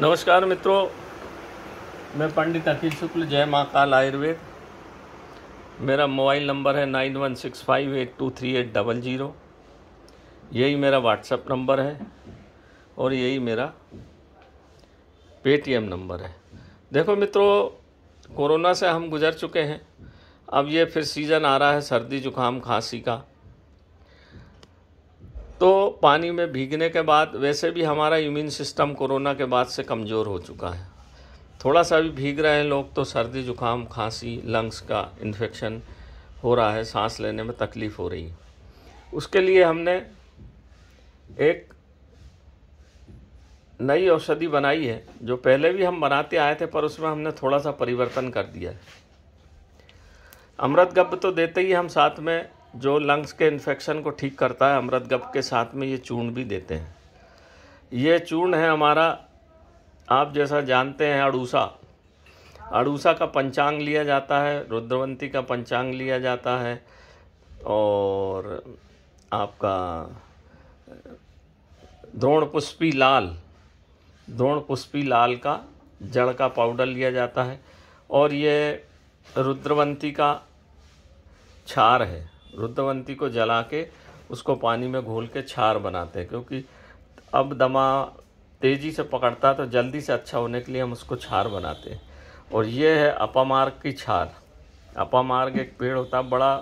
नमस्कार मित्रों मैं पंडित अखिल शुक्ल जय महाकाल आयुर्वेद मेरा मोबाइल नंबर है nine one six five eight two three eight double zero यही मेरा व्हाट्सएप नंबर है और यही मेरा पेटीएम नंबर है देखो मित्रों कोरोना से हम गुजर चुके हैं अब ये फिर सीज़न आ रहा है सर्दी जुकाम खांसी का तो पानी में भीगने के बाद वैसे भी हमारा इम्यून सिस्टम कोरोना के बाद से कमज़ोर हो चुका है थोड़ा सा भी भीग रहे हैं लोग तो सर्दी जुकाम खांसी लंग्स का इन्फेक्शन हो रहा है सांस लेने में तकलीफ़ हो रही है उसके लिए हमने एक नई औषधि बनाई है जो पहले भी हम बनाते आए थे पर उसमें हमने थोड़ा सा परिवर्तन कर दिया है अमृत गब्ब तो देते ही हम साथ में जो लंग्स के इन्फेक्शन को ठीक करता है अमृत गप के साथ में ये चूर्ण भी देते हैं ये चूर्ण है हमारा आप जैसा जानते हैं अड़ूसा अड़ूसा का पंचांग लिया जाता है रुद्रवंती का पंचांग लिया जाता है और आपका द्रोण पुष्पी लाल द्रोण पुष्पी लाल का जड़ का पाउडर लिया जाता है और ये रुद्रवंती का छार है रुद्रवंती को जला के उसको पानी में घोल के छार बनाते हैं क्योंकि अब दमा तेज़ी से पकड़ता तो जल्दी से अच्छा होने के लिए हम उसको छार बनाते हैं और ये है अपामार्ग की छार अपामार्ग एक पेड़ होता है बड़ा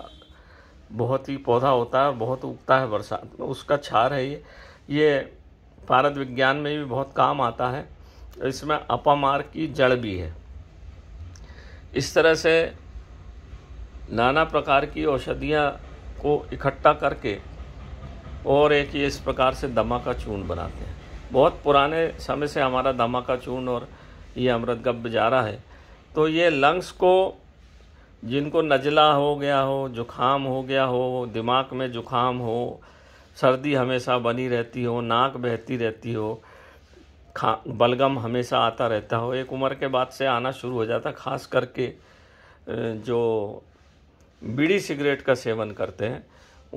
बहुत ही पौधा होता है बहुत उगता है बरसात में उसका छार है ये ये भारत विज्ञान में भी बहुत काम आता है इसमें अपामार्ग की जड़ भी है इस तरह से नाना प्रकार की औषधियाँ को इकट्ठा करके और एक ये इस प्रकार से दमा का चूर्ण बनाते हैं बहुत पुराने समय से हमारा दमा का चूर्ण और ये अमृत अमृतगब्ब जा रहा है तो ये लंग्स को जिनको नजला हो गया हो जुखाम हो गया हो दिमाग में जुखाम हो सर्दी हमेशा बनी रहती हो नाक बहती रहती हो खा बलगम हमेशा आता रहता हो एक उम्र के बाद से आना शुरू हो जाता खास करके जो बीड़ी सिगरेट का सेवन करते हैं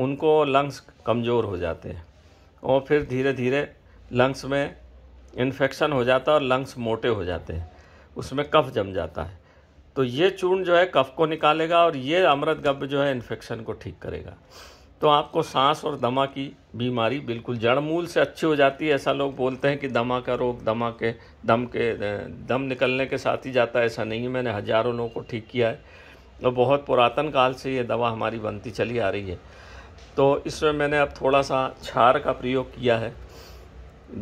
उनको लंग्स कमज़ोर हो जाते हैं और फिर धीरे धीरे लंग्स में इन्फेक्शन हो जाता है और लंग्स मोटे हो जाते हैं उसमें कफ जम जाता है तो ये चूर्ण जो है कफ को निकालेगा और ये अमृत गब्य जो है इन्फेक्शन को ठीक करेगा तो आपको सांस और दमा की बीमारी बिल्कुल जड़ मूल से अच्छी हो जाती है ऐसा लोग बोलते हैं कि दमा का रोग दमा के दम के दम निकलने के साथ ही जाता है ऐसा नहीं है मैंने हज़ारों लोगों को ठीक किया है और तो बहुत पुरातन काल से ये दवा हमारी बनती चली आ रही है तो इसमें मैंने अब थोड़ा सा छार का प्रयोग किया है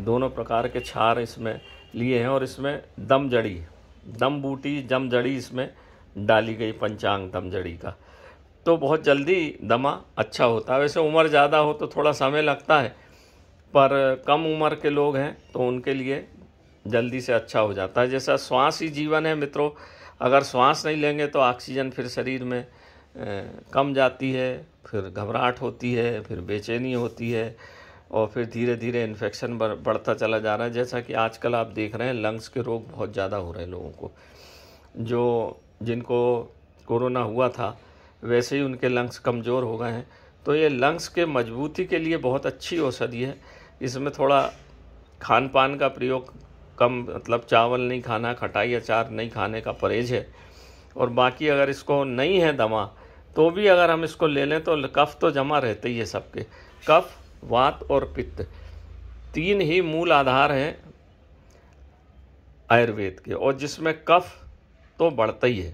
दोनों प्रकार के छार इसमें लिए हैं और इसमें दम जड़ी दम बूटी जम जड़ी इसमें डाली गई पंचांग दम जड़ी का तो बहुत जल्दी दमा अच्छा होता है वैसे उम्र ज़्यादा हो तो थोड़ा समय लगता है पर कम उम्र के लोग हैं तो उनके लिए जल्दी से अच्छा हो जाता है जैसा श्वास ही जीवन है मित्रों अगर श्वास नहीं लेंगे तो ऑक्सीजन फिर शरीर में कम जाती है फिर घबराहट होती है फिर बेचैनी होती है और फिर धीरे धीरे इन्फेक्शन बढ़ता चला जा रहा है जैसा कि आजकल आप देख रहे हैं लंग्स के रोग बहुत ज़्यादा हो रहे हैं लोगों को जो जिनको कोरोना हुआ था वैसे ही उनके लंग्स कमज़ोर हो गए हैं तो ये लंग्स के मजबूती के लिए बहुत अच्छी औषधि है इसमें थोड़ा खान पान का प्रयोग कम मतलब चावल नहीं खाना खटाई अचार नहीं खाने का परहेज है और बाकी अगर इसको नहीं है दवा तो भी अगर हम इसको ले लें तो कफ तो जमा रहते ही है सबके कफ वात और पित्त तीन ही मूल आधार हैं आयुर्वेद के और जिसमें कफ तो बढ़ता ही है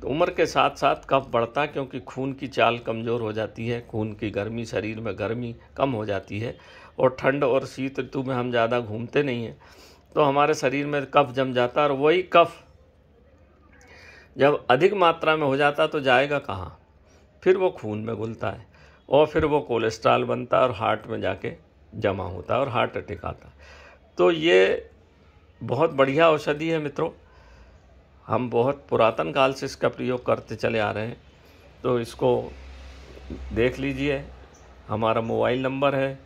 तो उम्र के साथ साथ कफ बढ़ता क्योंकि खून की चाल कमज़ोर हो जाती है खून की गर्मी शरीर में गर्मी कम हो जाती है और ठंड और शीत ऋतु में हम ज़्यादा घूमते नहीं हैं तो हमारे शरीर में कफ जम जाता है और वही कफ जब अधिक मात्रा में हो जाता तो जाएगा कहाँ फिर वो खून में घुलता है और फिर वो कोलेस्ट्रॉल बनता है और हार्ट में जाके जमा होता है और हार्ट अटैक आता है तो ये बहुत बढ़िया औषधि है मित्रों हम बहुत पुरातन काल से इसका प्रयोग करते चले आ रहे हैं तो इसको देख लीजिए हमारा मोबाइल नंबर है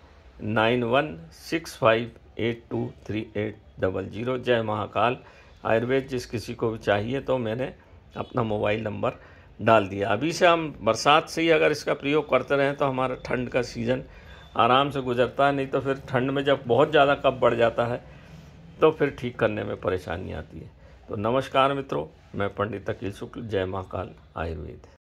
nine one six five eight two three eight double zero Jai Mahakal Ayurveda जिस किसी को भी चाहिए तो मैंने अपना मोबाइल नंबर डाल दिया अभी से हम बरसात से ही अगर इसका प्रयोग करते रहें तो हमारा ठंड का सीज़न आराम से गुजरता है नहीं तो फिर ठंड में जब बहुत ज़्यादा कप बढ़ जाता है तो फिर ठीक करने में परेशानी आती है तो नमस्कार मित्रों मैं पंडित अकील शुक्ल जय महाकाल आयुर्वेद